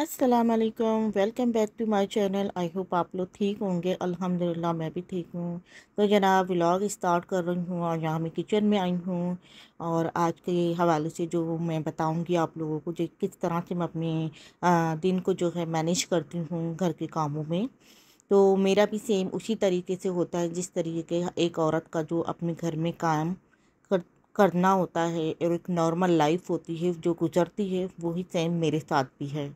अस्सलाम वालेकुम welcome back to my channel I hope आप लोग ठीक होंगे अल्हम्दुलिल्लाह मैं भी ठीक हूँ तो जनाब व्लॉग स्टार्ट कर रही हूँ और यहाँ मैं किचन में आई हूँ और आज के हवाले से जो मैं बताऊँगी आप लोगों को जो किस तरह से मैं अपने दिन को जो है मैनेज करती हूँ घर के कामों में तो मेरा भी सेम उसी तरीके से होता है जिस तरीके एक औरत का जो अपने घर में काम कर करना होता है और एक नॉर्मल लाइफ होती है जो गुजरती है वही सेम मेरे साथ भी है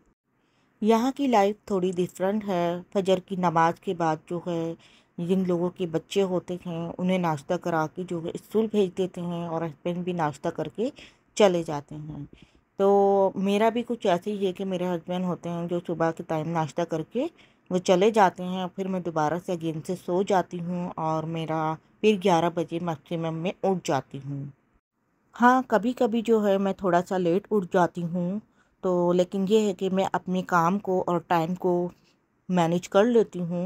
यहाँ की लाइफ थोड़ी डिफरेंट है फजर की नमाज के बाद जो है जिन लोगों के बच्चे होते हैं उन्हें नाश्ता करा के जो है स्कूल भेज देते हैं और हस्बैंड भी नाश्ता करके चले जाते हैं तो मेरा भी कुछ ऐसे ही है कि मेरे हस्बैंड होते हैं जो सुबह के टाइम नाश्ता करके वो चले जाते हैं फिर मैं दोबारा से अगेन से सो जाती हूँ और मेरा फिर ग्यारह बजे मैक्सिमम में उठ जाती हूँ हाँ कभी कभी जो है मैं थोड़ा सा लेट उठ जाती हूँ तो लेकिन ये है कि मैं अपने काम को और टाइम को मैनेज कर लेती हूँ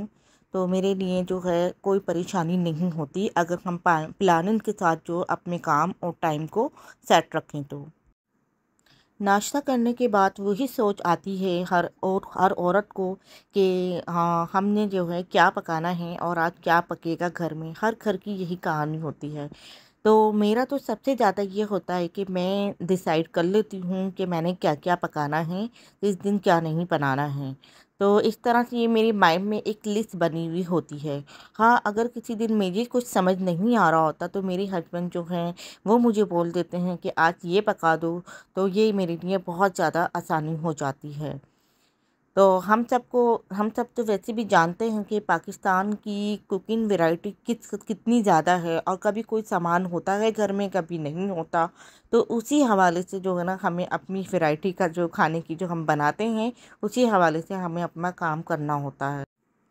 तो मेरे लिए जो है कोई परेशानी नहीं होती अगर हम प्लानिंग के साथ जो अपने काम और टाइम को सेट रखें तो नाश्ता करने के बाद वही सोच आती है हर और हर औरत को कि हाँ हमने जो है क्या पकाना है और आज क्या पकेगा घर में हर घर की यही कहानी होती है तो मेरा तो सबसे ज़्यादा ये होता है कि मैं डिसाइड कर लेती हूँ कि मैंने क्या क्या पकाना है इस दिन क्या नहीं बनाना है तो इस तरह से ये मेरी माइंड में एक लिस्ट बनी हुई होती है हाँ अगर किसी दिन मुझे कुछ समझ नहीं आ रहा होता तो मेरे हस्बैंड जो हैं वो मुझे बोल देते हैं कि आज ये पका दो तो ये मेरे लिए बहुत ज़्यादा आसानी हो जाती है तो हम सबको हम सब तो वैसे भी जानते हैं कि पाकिस्तान की कुकिंग वैरायटी किस कितनी ज़्यादा है और कभी कोई सामान होता है घर में कभी नहीं होता तो उसी हवाले से जो है ना हमें अपनी वैरायटी का जो खाने की जो हम बनाते हैं उसी हवाले से हमें अपना काम करना होता है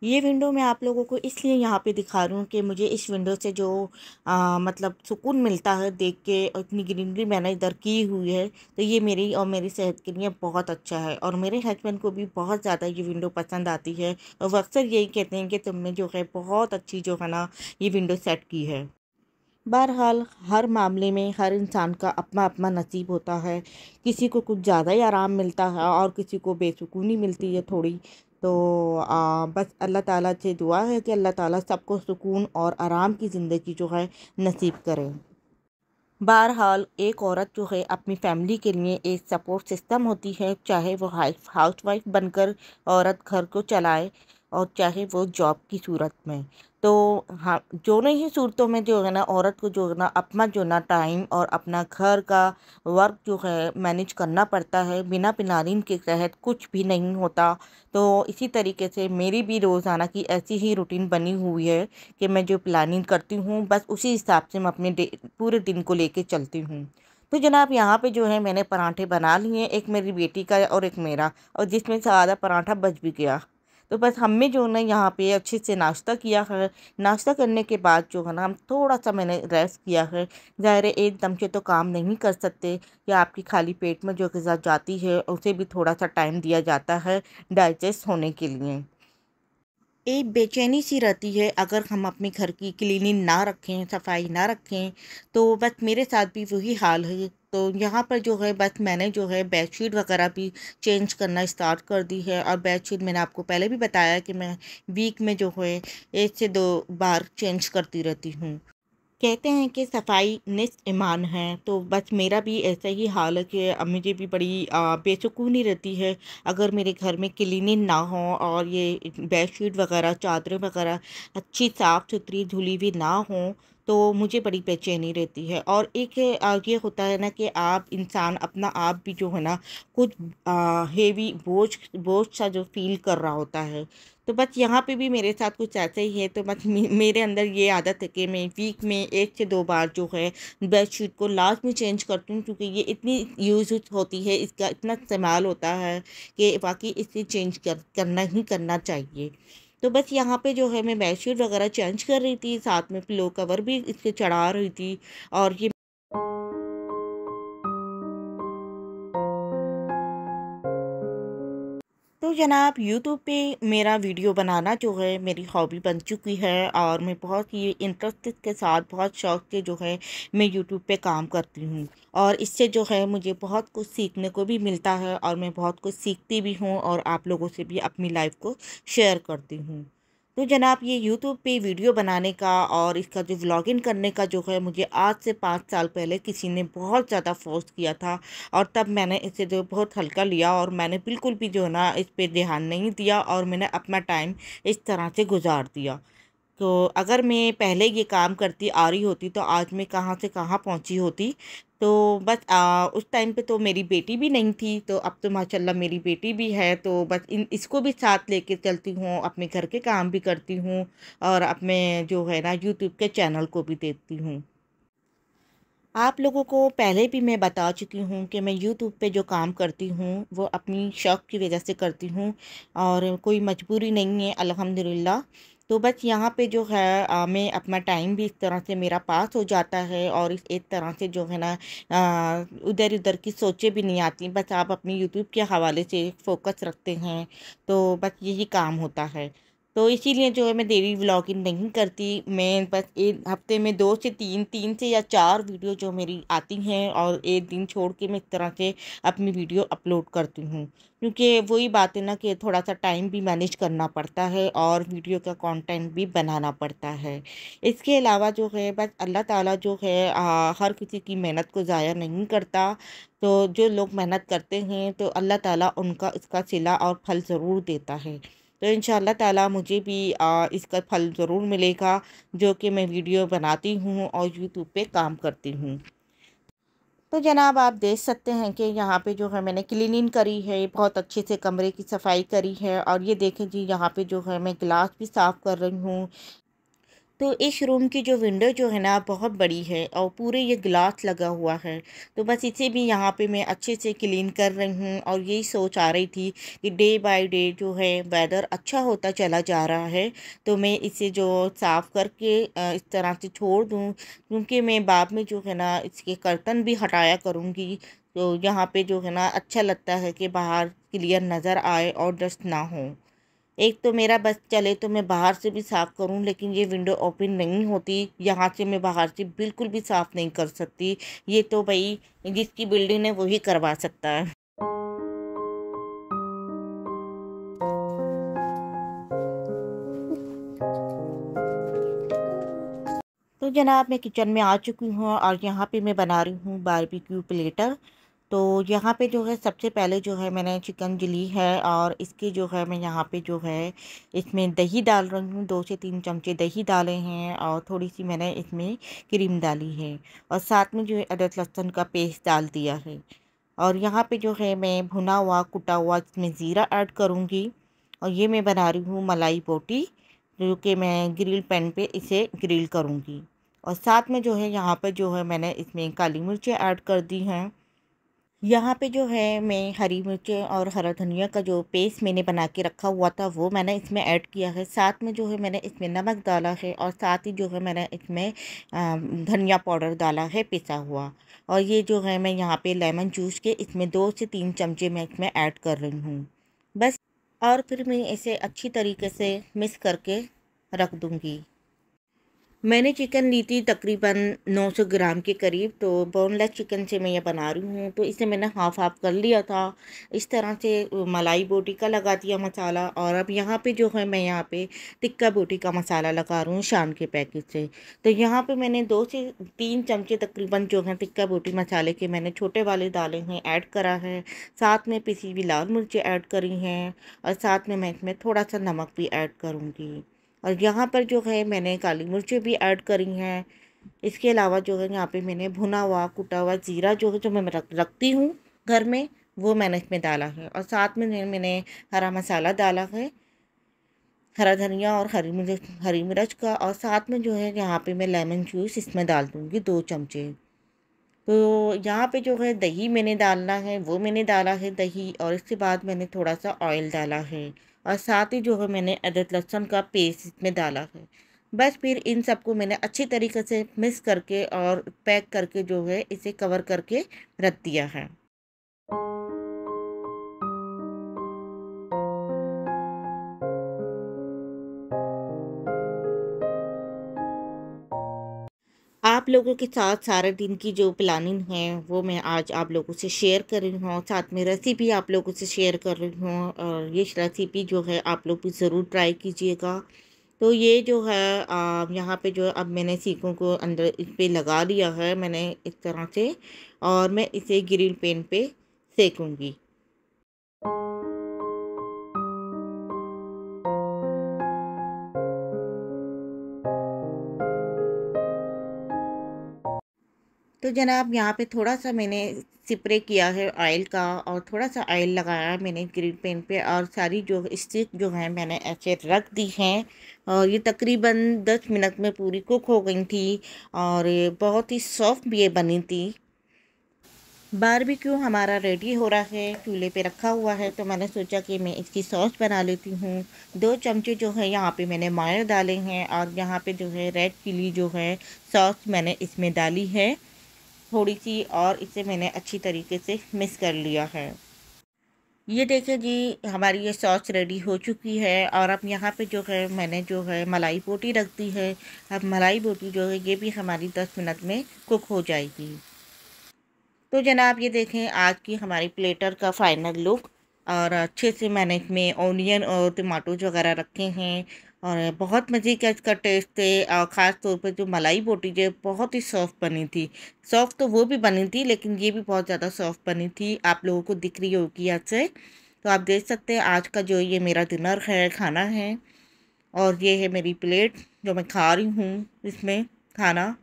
ये विंडो मैं आप लोगों को इसलिए यहाँ पे दिखा रही हूँ कि मुझे इस विंडो से जो आ, मतलब सुकून मिलता है देख के इतनी ग्रीनरी मैंने इधर की हुई है तो ये मेरी और मेरी सेहत के लिए बहुत अच्छा है और मेरे हस्बैंड को भी बहुत ज़्यादा ये विंडो पसंद आती है और वो अक्सर यही कहते हैं कि तुमने जो है बहुत अच्छी जो है ना ये विंडो सेट की है बहरहाल हर मामले में हर इंसान का अपना अपना नसीब होता है किसी को कुछ ज़्यादा ही आराम मिलता है और किसी को बेसुकूनी मिलती है थोड़ी तो आ, बस अल्लाह ताला से दुआ है कि अल्लाह ताला सबको सुकून और आराम की ज़िंदगी जो है नसीब करें बहरहाल एक औरत जो है अपनी फैमिली के लिए एक सपोर्ट सिस्टम होती है चाहे वो हाउस वाइफ बनकर औरत घर को चलाए और चाहे वो जॉब की सूरत में तो हाँ जो ही सूरतों में जो है ना औरत को जो है ना अपना जो ना टाइम और अपना घर का वर्क जो है मैनेज करना पड़ता है बिना पिनारिन के तहत कुछ भी नहीं होता तो इसी तरीके से मेरी भी रोज़ाना की ऐसी ही रूटीन बनी हुई है कि मैं जो प्लानिंग करती हूँ बस उसी हिसाब से मैं अपने पूरे दिन को ले चलती हूँ तो जनाब यहाँ पे जो है मैंने पराठे बना लिए एक मेरी बेटी का और एक मेरा और जिसमें आधा पराठा बच भी गया तो बस हमने जो ना यहाँ पे अच्छे से नाश्ता किया है नाश्ता करने के बाद जो है ना हम थोड़ा सा मैंने रेस्ट किया है ज़ाहिर एकदम से तो काम नहीं कर सकते या आपकी खाली पेट में जो गज़ा जाती है उसे भी थोड़ा सा टाइम दिया जाता है डाइजेस्ट होने के लिए एक बेचैनी सी रहती है अगर हम अपने घर की क्लीनिंग ना रखें सफाई ना रखें तो बस मेरे साथ भी वही हाल है तो यहाँ पर जो है बस मैंने जो है बेडशीट वगैरह भी चेंज करना स्टार्ट कर दी है और बेडशीट मैंने आपको पहले भी बताया कि मैं वीक में जो है एक से दो बार चेंज करती रहती हूँ कहते हैं कि सफाई निस ईमान है तो बस मेरा भी ऐसा ही हाल है अब मुझे भी बड़ी बेसकूनी रहती है अगर मेरे घर में क्लिन ना हो और ये बेडशीट वगैरह चादरें वगैरह अच्छी साफ़ सुथरी धुली हुई ना हो तो मुझे बड़ी बेचैनी रहती है और एक ये होता है ना कि आप इंसान अपना आप भी जो है ना कुछ हेवी बोझ बोझ सा जो फील कर रहा होता है तो बस यहाँ पे भी मेरे साथ कुछ ऐसा ही है तो बस मेरे अंदर ये आदत है कि मैं वीक में एक से दो बार जो है शीट को लास्ट में चेंज करती हूँ क्योंकि ये इतनी यूज़ होती है इसका इतना इस्तेमाल होता है कि बाकी इसे चेंज कर करना ही करना चाहिए तो बस यहाँ पे जो है मैं बेड वगैरह चेंज कर रही थी साथ में पिलो कवर भी इसके चढ़ा रही थी और ये तो जनाब यूट्यूब पे मेरा वीडियो बनाना जो है मेरी हॉबी बन चुकी है और मैं बहुत ही इंटरेस्ट के साथ बहुत शौक से जो है मैं यूट्यूब पे काम करती हूँ और इससे जो है मुझे बहुत कुछ सीखने को भी मिलता है और मैं बहुत कुछ सीखती भी हूँ और आप लोगों से भी अपनी लाइफ को शेयर करती हूँ तो जनाब ये यूट्यूब पे वीडियो बनाने का और इसका जो व्लॉगिंग करने का जो है मुझे आज से पाँच साल पहले किसी ने बहुत ज़्यादा फोर्स किया था और तब मैंने इसे जो बहुत हल्का लिया और मैंने बिल्कुल भी जो है ना इस पर ध्यान नहीं दिया और मैंने अपना टाइम इस तरह से गुजार दिया तो अगर मैं पहले ये काम करती आ रही होती तो आज मैं कहाँ से कहाँ पहुँची होती तो बस आ, उस टाइम पे तो मेरी बेटी भी नहीं थी तो अब तो माशाल्लाह मेरी बेटी भी है तो बस इन इसको भी साथ लेके चलती हूँ अपने घर के काम भी करती हूँ और अपने जो है ना यूट्यूब के चैनल को भी देखती हूँ आप लोगों को पहले भी मैं बता चुकी हूँ कि मैं यूट्यूब पे जो काम करती हूँ वो अपनी शौक़ की वजह से करती हूँ और कोई मजबूरी नहीं है अलहमदिल्ला तो बस यहाँ पे जो है आ, मैं अपना टाइम भी इस तरह से मेरा पास हो जाता है और इस एक तरह से जो है ना उधर उधर की सोचें भी नहीं आती बस आप अपनी यूट्यूब के हवाले से फोकस रखते हैं तो बस यही काम होता है तो इसीलिए जो है मैं डेली व्लॉगिंग नहीं करती मैं बस एक हफ्ते में दो से तीन तीन से या चार वीडियो जो मेरी आती हैं और एक दिन छोड़ के मैं इस तरह से अपनी वीडियो अपलोड करती हूँ क्योंकि वही बात है ना कि थोड़ा सा टाइम भी मैनेज करना पड़ता है और वीडियो का कंटेंट भी बनाना पड़ता है इसके अलावा जो है बस अल्लाह ताला जो है आ, हर किसी की मेहनत को ज़ाया नहीं करता तो जो लोग मेहनत करते हैं तो अल्लाह ताला उनका इसका सिला और फल ज़रूर देता है तो इन ताला मुझे भी आ, इसका फल ज़रूर मिलेगा जो कि मैं वीडियो बनाती हूँ और यूट्यूब पे काम करती हूँ तो जनाब आप देख सकते हैं कि यहाँ पे जो है मैंने क्लीनिंग करी है बहुत अच्छे से कमरे की सफाई करी है और ये देखें जी यहाँ पे जो है मैं गिलास भी साफ़ कर रही हूँ तो इस रूम की जो विंडो जो है ना बहुत बड़ी है और पूरे ये ग्लास लगा हुआ है तो बस इसे भी यहाँ पे मैं अच्छे से क्लीन कर रही हूँ और यही सोच आ रही थी कि डे बाय डे जो है वेदर अच्छा होता चला जा रहा है तो मैं इसे जो साफ़ करके इस तरह से छोड़ दूँ क्योंकि मैं बाद में जो है ना इसके कर्तन भी हटाया करूँगी तो यहाँ पर जो है ना अच्छा लगता है कि बाहर क्लियर नज़र आए और डस्ट ना हो एक तो मेरा बस चले तो मैं बाहर से भी साफ़ करूं लेकिन ये विंडो ओपन नहीं होती यहाँ से मैं बाहर से बिल्कुल भी साफ़ नहीं कर सकती ये तो भाई जिसकी बिल्डिंग है वही करवा सकता है तो जनाब मैं किचन में आ चुकी हूँ और यहाँ पे मैं बना रही हूँ बारबेक्यू प्लेटर तो यहाँ पे जो है सबसे पहले जो है मैंने चिकन जली है और इसके जो है मैं यहाँ पे जो है इसमें दही डाल रही हूँ दो से तीन चमचे दही डाले हैं और थोड़ी सी मैंने इसमें क्रीम डाली है और साथ में जो है अदरक लहसुन का पेस्ट डाल दिया है और यहाँ पे जो है मैं भुना हुआ कुटा हुआ इसमें ज़ीरा ऐड करूँगी और ये मैं बना रही हूँ मलाई बोटी जो कि मैं ग्रिल पैन पर इसे ग्रिल करूँगी और साथ में जो है यहाँ पर जो है मैंने इसमें काली मिर्चें ऐड कर दी हैं यहाँ पे जो है मैं हरी मिर्च और हरा धनिया का जो पेस्ट मैंने बना के रखा हुआ था वो मैंने इसमें ऐड किया है साथ में जो है मैंने इसमें नमक डाला है और साथ ही जो है मैंने इसमें धनिया पाउडर डाला है पिसा हुआ और ये जो है मैं यहाँ पे लेमन जूस के इसमें दो से तीन चमचे मैं इसमें ऐड कर रही हूँ बस और फिर मैं इसे अच्छी तरीके से मिक्स करके रख दूँगी मैंने चिकन ली थी तकरीबन 900 ग्राम के करीब तो बोनलेस चिकन से मैं ये बना रही हूँ तो इसे मैंने हाफ़ हाफ़ कर लिया था इस तरह से मलाई बोटी का लगा दिया मसाला और अब यहाँ पे जो है मैं यहाँ पे टिक्का बोटी का मसाला लगा रही हूँ शाम के पैकेट से तो यहाँ पे मैंने दो से तीन चमचे तकरीबन जो हैं टिक्का बोटी मसाले के मैंने छोटे वाले डाले हैं ऐड करा है साथ में पिसी हुई लाल मिर्चें ऐड करी हैं और साथ में मैं इसमें थोड़ा सा नमक भी ऐड करूँगी और यहाँ पर जो है मैंने काली मिर्चें भी ऐड करी हैं इसके अलावा जो है यहाँ पे मैंने भुना हुआ कुटा हुआ ज़ीरा जो है जो मैं रख रखती हूँ घर में वो मैंने इसमें डाला है और साथ में मैंने हरा मसाला डाला है हरा धनिया और हरी मिर्च हरी मिर्च का और साथ में जो है यहाँ पे मैं लेमन जूस इसमें डाल दूँगी दो चमचे तो यहाँ पे जो है दही मैंने डालना है वो मैंने डाला है दही और इसके बाद मैंने थोड़ा सा ऑयल डाला है और साथ ही जो है मैंने अदरक लहसुन का पेस्ट इसमें डाला है बस फिर इन सबको मैंने अच्छी तरीके से मिक्स करके और पैक करके जो है इसे कवर करके रख दिया है आप लोगों के साथ सारा दिन की जो प्लानिंग है वो मैं आज आप लोगों से शेयर कर रही हूँ साथ में रेसिपी आप लोगों से शेयर कर रही हूँ और ये रेसिपी जो है आप लोग भी ज़रूर ट्राई कीजिएगा तो ये जो है यहाँ पे जो अब मैंने सीखों को अंदर इस पर लगा दिया है मैंने इस तरह से और मैं इसे ग्रिल पेन पे सेकूँगी तो जनाब यहाँ पे थोड़ा सा मैंने स्प्रे किया है ऑयल का और थोड़ा सा ऑयल लगाया है मैंने ग्रीन पेन पे और सारी जो स्टिक जो है मैंने ऐसे रख दी हैं और ये तकरीबन दस मिनट में पूरी कुक हो गई थी और बहुत ही सॉफ्ट भी ये बनी थी बारबेक्यू हमारा रेडी हो रहा है चूल्हे पे रखा हुआ है तो मैंने सोचा कि मैं इसकी सॉस बना लेती हूँ दो चमचे जो है यहाँ पे मैंने मायर डाले हैं और यहाँ पे जो है रेड चिली जो है सॉस मैंने इसमें डाली है थोड़ी सी और इसे मैंने अच्छी तरीके से मिक्स कर लिया है ये देखिए जी हमारी ये सॉस रेडी हो चुकी है और अब यहाँ पे जो है मैंने जो है मलाई बोटी रख दी है अब मलाई बोटी जो है ये भी हमारी दस मिनट में कुक हो जाएगी तो जनाब ये देखें आज की हमारी प्लेटर का फाइनल लुक और अच्छे से मैंने इसमें ऑनियन और टमाटोज वगैरह रखे हैं और बहुत मज़े का इसका टेस्ट थे और ख़ास तौर पर जो मलाई बोटी जो बहुत ही सॉफ्ट बनी थी सॉफ्ट तो वो भी बनी थी लेकिन ये भी बहुत ज़्यादा सॉफ्ट बनी थी आप लोगों को दिख रही होगी आज से तो आप देख सकते हैं आज का जो ये मेरा डिनर है खाना है और ये है मेरी प्लेट जो मैं खा रही हूँ इसमें खाना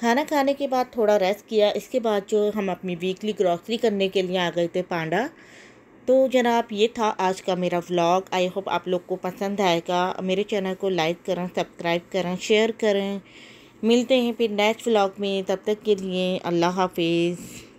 खाना खाने के बाद थोड़ा रेस्ट किया इसके बाद जो हम अपनी वीकली ग्रॉसरी करने के लिए आ गए थे पांडा तो जनाब ये था आज का मेरा व्लॉग आई होप आप लोग को पसंद आएगा मेरे चैनल को लाइक करें सब्सक्राइब करें शेयर करें मिलते हैं फिर नेक्स्ट व्लॉग में तब तक के लिए अल्लाह हाफिज़